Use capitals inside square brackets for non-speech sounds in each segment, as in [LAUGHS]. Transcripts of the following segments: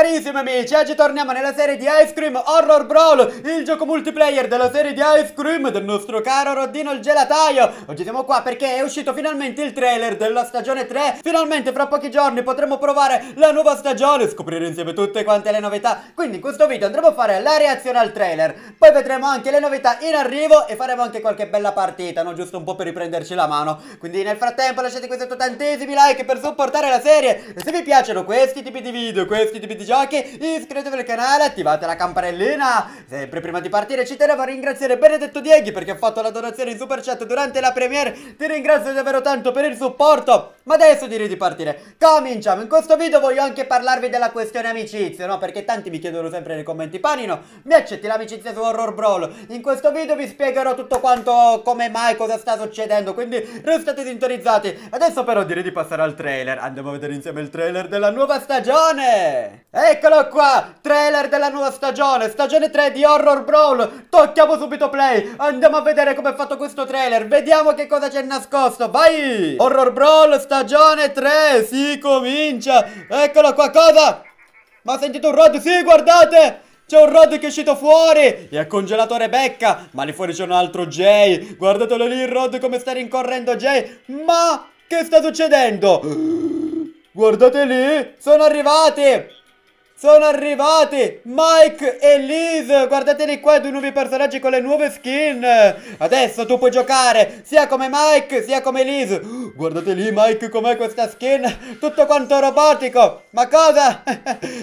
Carissimi amici, oggi torniamo nella serie di Ice Cream Horror Brawl, il gioco multiplayer della serie di Ice Cream del nostro caro Rodino il gelataio. Oggi siamo qua perché è uscito finalmente il trailer della stagione 3. Finalmente fra pochi giorni potremo provare la nuova stagione e scoprire insieme tutte quante le novità. Quindi in questo video andremo a fare la reazione al trailer. Poi vedremo anche le novità in arrivo e faremo anche qualche bella partita, no? Giusto un po' per riprenderci la mano. Quindi nel frattempo lasciate questi tantissimi like per supportare la serie. E se vi piacciono questi tipi di video, questi tipi di giochi, iscrivetevi al canale, attivate la campanellina. Sempre prima di partire ci tenevo a ringraziare Benedetto Dieghi perché ha fatto la donazione in super chat durante la premiere. Ti ringrazio davvero tanto per il supporto. Ma adesso direi di partire. Cominciamo. In questo video voglio anche parlarvi della questione amicizia, no? Perché tanti mi chiedono sempre nei commenti, Panino, mi accetti l'amicizia su Horror Brawl? In questo video vi spiegherò tutto quanto, come mai, cosa sta succedendo, quindi restate sintonizzati. Adesso però direi di passare al trailer. Andiamo a vedere insieme il trailer della nuova stagione! Eccolo qua, trailer della nuova stagione, stagione 3 di Horror Brawl Tocchiamo subito play, andiamo a vedere come è fatto questo trailer Vediamo che cosa c'è nascosto, vai! Horror Brawl stagione 3, si comincia Eccolo qua, cosa? Ma sentite un rod, sì guardate! C'è un Rod che è uscito fuori e ha congelato Rebecca. Ma lì fuori c'è un altro Jay. Guardatelo lì Rod come sta rincorrendo Jay. Ma che sta succedendo? [GASPS] Guardate lì, sono arrivati! Sono arrivati Mike e Liz Guardateli qua due nuovi personaggi con le nuove skin Adesso tu puoi giocare sia come Mike sia come Liz Guardate lì Mike com'è questa skin Tutto quanto robotico Ma cosa? [LAUGHS]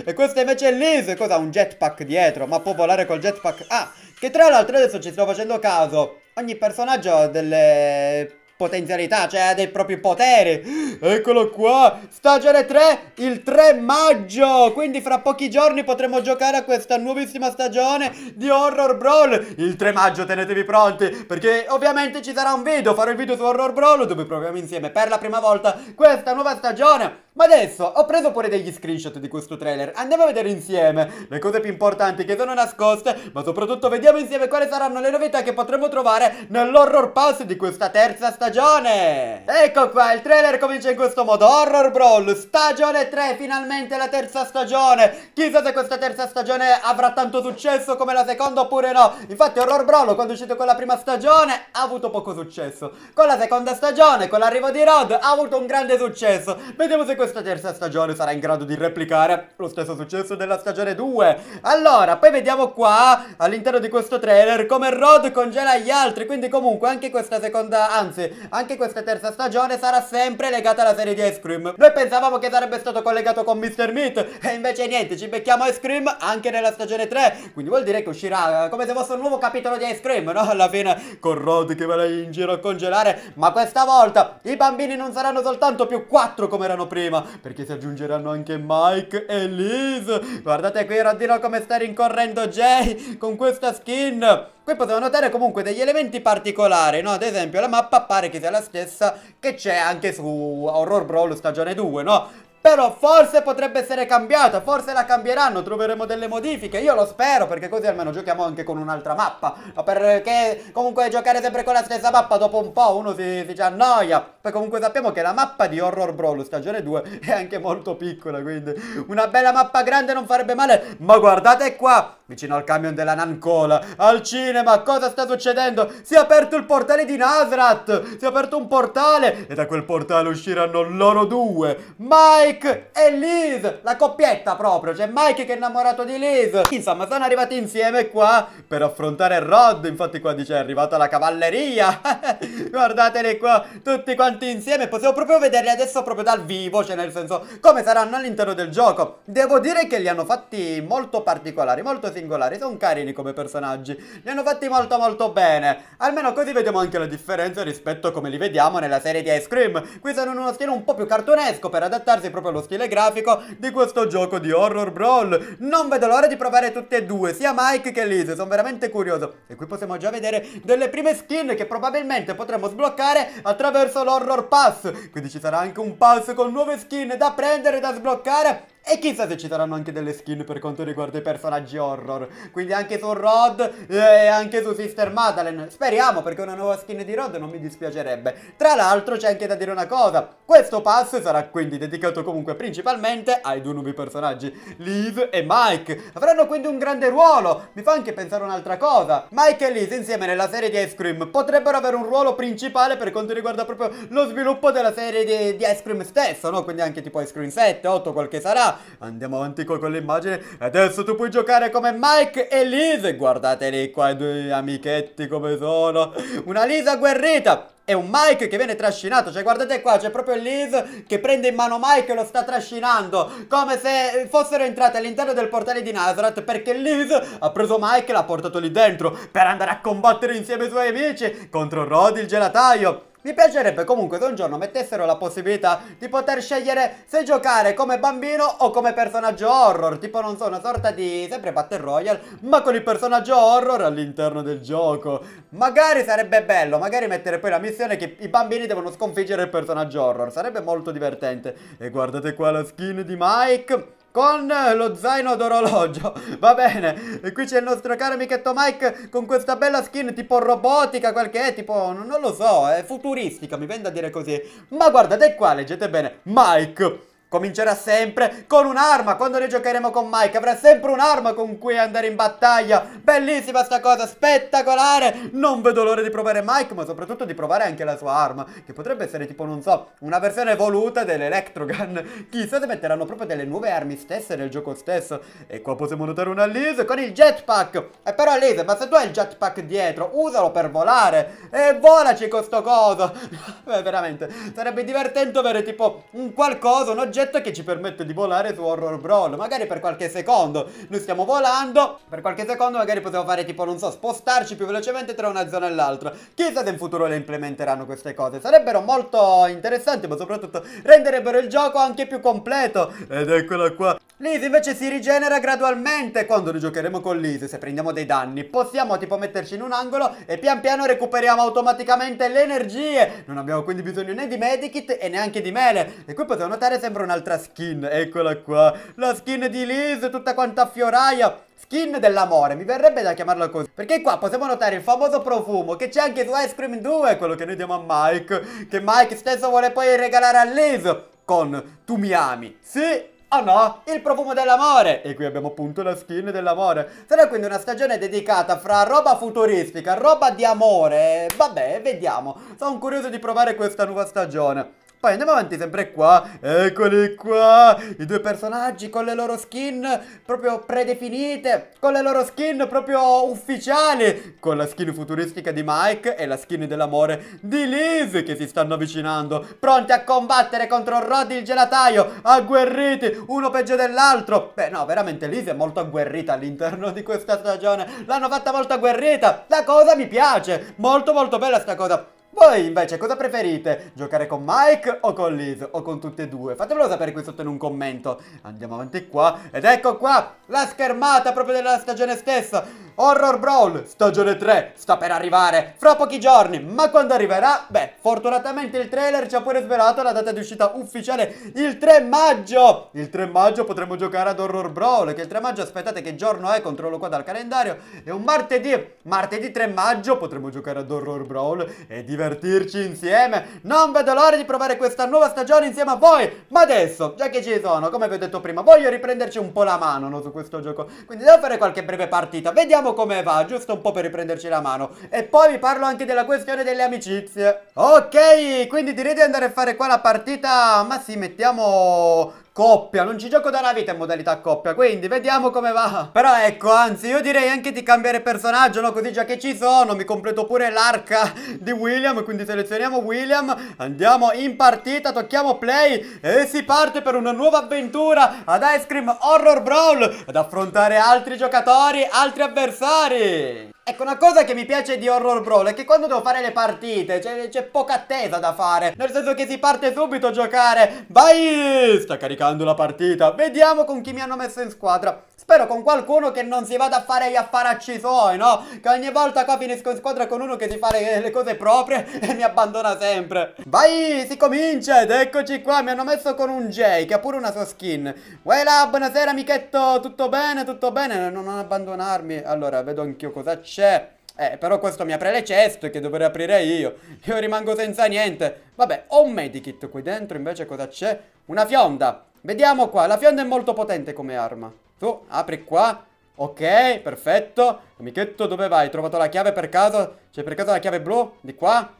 e questa invece è Liz Cosa? Ha un jetpack dietro Ma può volare col jetpack Ah, che tra l'altro adesso ci sto facendo caso Ogni personaggio ha delle potenzialità, cioè ha del proprio potere. Eccolo qua, stagione 3, il 3 maggio. Quindi fra pochi giorni potremo giocare a questa nuovissima stagione di Horror Brawl. Il 3 maggio tenetevi pronti, perché ovviamente ci sarà un video, farò il video su Horror Brawl dove proviamo insieme per la prima volta questa nuova stagione. Ma adesso ho preso pure degli screenshot di questo trailer, andiamo a vedere insieme le cose più importanti che sono nascoste, ma soprattutto vediamo insieme quali saranno le novità che potremo trovare nell'Horror Pass di questa terza stagione stagione Ecco qua, il trailer comincia in questo modo Horror Brawl, stagione 3, finalmente la terza stagione Chissà se questa terza stagione avrà tanto successo come la seconda oppure no Infatti Horror Brawl, quando è uscito con la prima stagione, ha avuto poco successo Con la seconda stagione, con l'arrivo di Rod, ha avuto un grande successo Vediamo se questa terza stagione sarà in grado di replicare lo stesso successo della stagione 2 Allora, poi vediamo qua, all'interno di questo trailer, come Rod congela gli altri Quindi comunque anche questa seconda, anzi anche questa terza stagione sarà sempre legata alla serie di Ice Cream. Noi pensavamo che sarebbe stato collegato con Mr. Meat e invece niente, ci becchiamo Ice Cream anche nella stagione 3, quindi vuol dire che uscirà eh, come se fosse un nuovo capitolo di Ice Cream, no? Alla fine con Rod che va in giro a congelare, ma questa volta i bambini non saranno soltanto più 4 come erano prima, perché si aggiungeranno anche Mike e Liz. Guardate qui Rodino come sta rincorrendo Jay con questa skin. Qui potevamo notare comunque degli elementi particolari, no? Ad esempio la mappa pare che sia la stessa che c'è anche su Horror Brawl stagione 2, no? Però forse potrebbe essere cambiata, forse la cambieranno, troveremo delle modifiche, io lo spero perché così almeno giochiamo anche con un'altra mappa, ma perché comunque giocare sempre con la stessa mappa dopo un po' uno si, si annoia, poi comunque sappiamo che la mappa di Horror Brawl stagione 2 è anche molto piccola, quindi una bella mappa grande non farebbe male, ma guardate qua, vicino al camion della Nancola, al cinema, cosa sta succedendo? Si è aperto il portale di Nasrat, si è aperto un portale e da quel portale usciranno loro due, Mike e Liz, la coppietta proprio, c'è Mike che è innamorato di Liz. Insomma, sono arrivati insieme qua per affrontare Rod, infatti qua dice è arrivata la cavalleria, [LAUGHS] guardateli qua, tutti quanti insieme, possiamo proprio vederli adesso proprio dal vivo, cioè nel senso come saranno all'interno del gioco. Devo dire che li hanno fatti molto particolari, molto singolari, sono carini come personaggi, li hanno fatti molto molto bene. Almeno così vediamo anche la differenza rispetto a come li vediamo nella serie di Ice Cream. Qui sono in uno stile un po' più cartunesco per adattarsi proprio allo stile grafico di questo gioco di horror brawl. Non vedo l'ora di provare tutti e due, sia Mike che Liz, sono veramente curioso. E qui possiamo già vedere delle prime skin che probabilmente potremo sbloccare attraverso l'horror pass. Quindi ci sarà anche un pass con nuove skin da prendere e da sbloccare e chissà se ci saranno anche delle skin per quanto riguarda i personaggi horror. Quindi anche su Rod e anche su Sister Madeleine. Speriamo perché una nuova skin di Rod non mi dispiacerebbe. Tra l'altro c'è anche da dire una cosa. Questo pass sarà quindi dedicato comunque principalmente ai due nuovi personaggi, Liz e Mike. Avranno quindi un grande ruolo. Mi fa anche pensare un'altra cosa. Mike e Liz insieme nella serie di Ice Cream potrebbero avere un ruolo principale per quanto riguarda proprio lo sviluppo della serie di, di Ice Cream stesso, no? Quindi anche tipo Ice Cream 7, 8, qualche sarà Andiamo avanti con l'immagine. Adesso tu puoi giocare come Mike e Liz. Guardate lì qua i due amichetti come sono. Una Lisa agguerrita. è un Mike che viene trascinato, cioè guardate qua, c'è proprio Liz che prende in mano Mike e lo sta trascinando, come se fossero entrate all'interno del portale di Nazareth perché Liz ha preso Mike e l'ha portato lì dentro per andare a combattere insieme ai suoi amici contro Rod il gelataio. Mi piacerebbe comunque se un giorno mettessero la possibilità di poter scegliere se giocare come bambino o come personaggio horror, tipo non so, una sorta di sempre Battle Royale, ma con il personaggio horror all'interno del gioco. Magari sarebbe bello, magari mettere poi la missione che i bambini devono sconfiggere il personaggio horror, sarebbe molto divertente. E guardate qua la skin di Mike con lo zaino d'orologio [LAUGHS] Va bene, e qui c'è il nostro caro amichetto Mike con questa bella skin tipo robotica, Qualche è, eh, tipo, non lo so, è eh, futuristica, mi vende a dire così Ma guardate qua, leggete bene, Mike Comincerà sempre con un'arma quando noi giocheremo con Mike avrà sempre un'arma con cui andare in battaglia Bellissima sta cosa, spettacolare Non vedo l'ora di provare Mike ma soprattutto di provare anche la sua arma Che potrebbe essere tipo, non so, una versione evoluta dell'Electrogun [LAUGHS] Chissà se metteranno proprio delle nuove armi stesse nel gioco stesso E qua possiamo notare una Lise con il jetpack E eh, però Lise, ma se tu hai il jetpack dietro, usalo per volare E volaci con sto coso [LAUGHS] Beh, veramente, sarebbe divertente avere tipo un qualcosa, un oggetto oggetto che ci permette di volare su Horror Brawl, magari per qualche secondo. Noi stiamo volando, per qualche secondo magari possiamo fare tipo, non so, spostarci più velocemente tra una zona e l'altra. Chissà se in futuro le implementeranno queste cose, sarebbero molto interessanti, ma soprattutto renderebbero il gioco anche più completo. Ed eccola qua, Lise invece si rigenera gradualmente quando rigiocheremo con Lise se prendiamo dei danni. Possiamo tipo metterci in un angolo e pian piano recuperiamo automaticamente le energie. Non abbiamo quindi bisogno né di medikit e neanche di mele. E qui potete notare sembra un'altra skin. Eccola qua. La skin di Lise tutta quanta fioraia. Skin dell'amore, mi verrebbe da chiamarla così Perché qua possiamo notare il famoso profumo Che c'è anche su Ice Cream 2 Quello che noi diamo a Mike Che Mike stesso vuole poi regalare a Liz Con Tu mi ami Sì Oh no, il profumo dell'amore! E qui abbiamo appunto la skin dell'amore. Sarà quindi una stagione dedicata fra roba futuristica, roba di amore. Vabbè, vediamo. Sono curioso di provare questa nuova stagione. Poi andiamo avanti sempre qua, eccoli qua, i due personaggi con le loro skin proprio predefinite, con le loro skin proprio ufficiali, con la skin futuristica di Mike e la skin dell'amore di Liz che si stanno avvicinando, pronti a combattere contro Roddy il gelataio, agguerriti, uno peggio dell'altro. Beh no, veramente Liz è molto agguerrita all'interno di questa stagione, l'hanno fatta molto agguerrita, la cosa mi piace, molto molto bella sta cosa. Voi invece cosa preferite? Giocare con Mike o con Liz? O con tutte e due? Fatemelo sapere qui sotto in un commento. Andiamo avanti qua. Ed ecco qua la schermata proprio della stagione stessa. Horror Brawl stagione 3 sta per arrivare fra pochi giorni. Ma quando arriverà? Beh, fortunatamente il trailer ci ha pure svelato la data di uscita ufficiale il 3 maggio. Il 3 maggio potremo giocare ad Horror Brawl. Che il 3 maggio aspettate che giorno è? Controllo qua dal calendario. È un martedì. Martedì 3 maggio potremo giocare ad Horror Brawl e divertirci divertirci insieme. Non vedo l'ora di provare questa nuova stagione insieme a voi. Ma adesso, già che ci sono, come vi ho detto prima, voglio riprenderci un po' la mano no, su questo gioco. Quindi devo fare qualche breve partita. Vediamo come va, giusto un po' per riprenderci la mano. E poi vi parlo anche della questione delle amicizie. Ok, quindi direi di andare a fare qua la partita. Ma sì, mettiamo coppia, non ci gioco da una vita in modalità coppia, quindi vediamo come va. Però ecco, anzi, io direi anche di cambiare personaggio, no? Così già che ci sono, mi completo pure l'arca di William, quindi selezioniamo William, andiamo in partita, tocchiamo play e si parte per una nuova avventura ad Ice Cream Horror Brawl ad affrontare altri giocatori, altri avversari. Ecco, una cosa che mi piace di Horror Brawl è che quando devo fare le partite c'è, poca attesa da fare. Nel senso che si parte subito a giocare. Vai! Sta caricando la partita. Vediamo con chi mi hanno messo in squadra. Spero con qualcuno che non si vada a fare gli affaracci suoi, no? Che ogni volta qua finisco in squadra con uno che si fa le, le cose proprie [LAUGHS] e mi abbandona sempre. Vai, si comincia ed eccoci qua, mi hanno messo con un Jay che ha pure una sua skin. Wela, buonasera amichetto, tutto bene, tutto bene, non, non abbandonarmi. Allora, vedo anch'io cosa c'è. Eh, però questo mi apre le ceste che dovrei aprire io. Io rimango senza niente. Vabbè, ho un medikit qui dentro, invece cosa c'è? Una fionda. Vediamo qua, la fionda è molto potente come arma. Tu apri qua. Ok, perfetto. Amichetto, dove vai? Hai trovato la chiave per caso? C'è per caso la chiave blu? Di qua?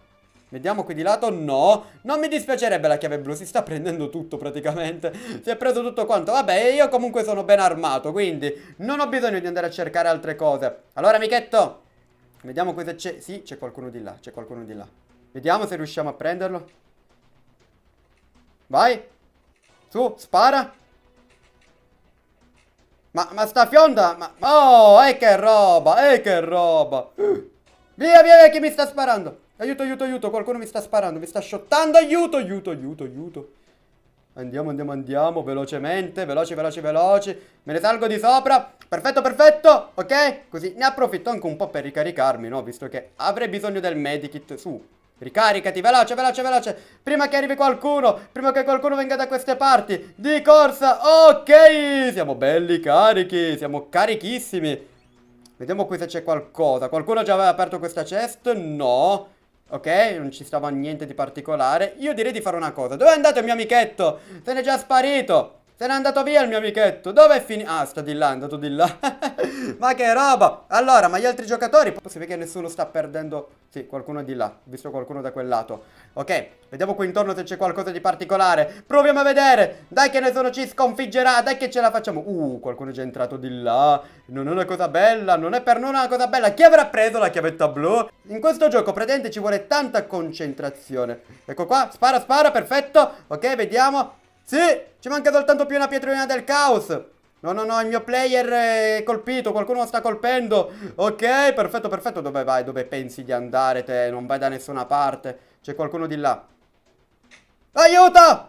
Vediamo qui di lato, no, non mi dispiacerebbe la chiave blu, si sta prendendo tutto praticamente, si è preso tutto quanto, vabbè io comunque sono ben armato, quindi non ho bisogno di andare a cercare altre cose. Allora amichetto, vediamo cosa c'è, sì c'è qualcuno di là, c'è qualcuno di là, vediamo se riusciamo a prenderlo. Vai, su, spara, ma, ma sta fionda, ma... Oh, eh che roba, eh che roba. Via, via, via, chi mi sta sparando. Aiuto, aiuto, aiuto, qualcuno mi sta sparando, mi sta sciottando, aiuto, aiuto, aiuto, aiuto. Andiamo, andiamo, andiamo, velocemente, veloce, veloce, veloce. Me ne salgo di sopra. Perfetto, perfetto, ok? Così ne approfitto anche un po' per ricaricarmi, no? Visto che avrei bisogno del medikit. Su, Ricaricati, veloce, veloce, veloce Prima che arrivi qualcuno Prima che qualcuno venga da queste parti Di corsa, ok Siamo belli carichi, siamo carichissimi Vediamo qui se c'è qualcosa Qualcuno già aveva aperto questa chest? No Ok, non ci stava niente di particolare Io direi di fare una cosa Dove è andato il mio amichetto? Se n'è già sparito se n'è andato via il mio amichetto. Dove è finito? Ah, sta di là, è andato di là. [LAUGHS] ma che roba! Allora, ma gli altri giocatori? Si vede che nessuno sta perdendo... Sì, qualcuno è di là. Ho visto qualcuno da quel lato. Ok, vediamo qui intorno se c'è qualcosa di particolare. Proviamo a vedere. Dai che nessuno ci sconfiggerà. Dai che ce la facciamo. Uh, qualcuno è già entrato di là. Non è una cosa bella. Non è per nulla una cosa bella. Chi avrà preso la chiavetta blu? In questo gioco, praticamente, ci vuole tanta concentrazione. Ecco qua. Spara, spara. Perfetto. Ok, vediamo. Sì, ci manca soltanto più una pietrina del caos. No, no, no, il mio player è colpito, qualcuno lo sta colpendo. Ok, perfetto, perfetto. Dove vai? Dove pensi di andare te? Non vai da nessuna parte. C'è qualcuno di là. Aiuto!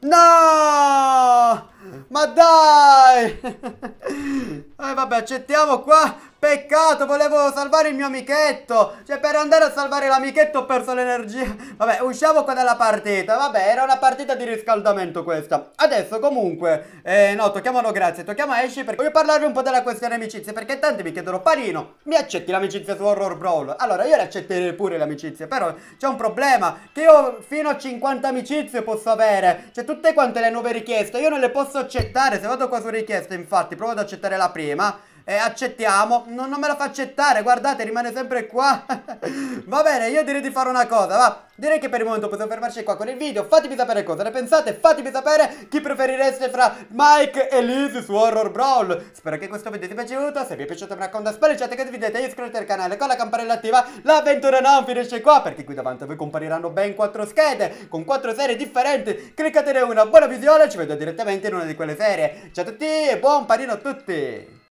No! Ma dai! [LAUGHS] eh vabbè, accettiamo qua Peccato, volevo salvare il mio amichetto. Cioè, per andare a salvare l'amichetto ho perso l'energia. [LAUGHS] Vabbè, usciamo qua dalla partita. Vabbè, era una partita di riscaldamento questa. Adesso, comunque, eh, no, tocchiamolo grazie. Tocchiamo Esci perché voglio parlarvi un po' della questione amicizia. Perché tanti mi chiedono, Panino, mi accetti l'amicizia su Horror Brawl? Allora, io le accetterei pure l'amicizia, però c'è un problema. Che io fino a 50 amicizie posso avere. Cioè, tutte quante le nuove richieste, io non le posso accettare. Se vado qua su richieste, infatti, provo ad accettare la prima. E eh, accettiamo. Non, non, me la fa accettare, guardate, rimane sempre qua. [LAUGHS] va bene, io direi di fare una cosa, va. Direi che per il momento possiamo fermarci qua con il video. Fatemi sapere cosa ne pensate, fatemi sapere chi preferireste fra Mike e Liz su Horror Brawl. Spero che questo video ti sia piaciuto. Se vi è piaciuto mi raccomando, spalleggiate che dividete, iscrivetevi al canale con la campanella attiva. L'avventura non finisce qua, perché qui davanti a voi compariranno ben 4 schede con 4 serie differenti. Cliccatene una, buona visione, ci vedo direttamente in una di quelle serie. Ciao a tutti e buon panino a tutti!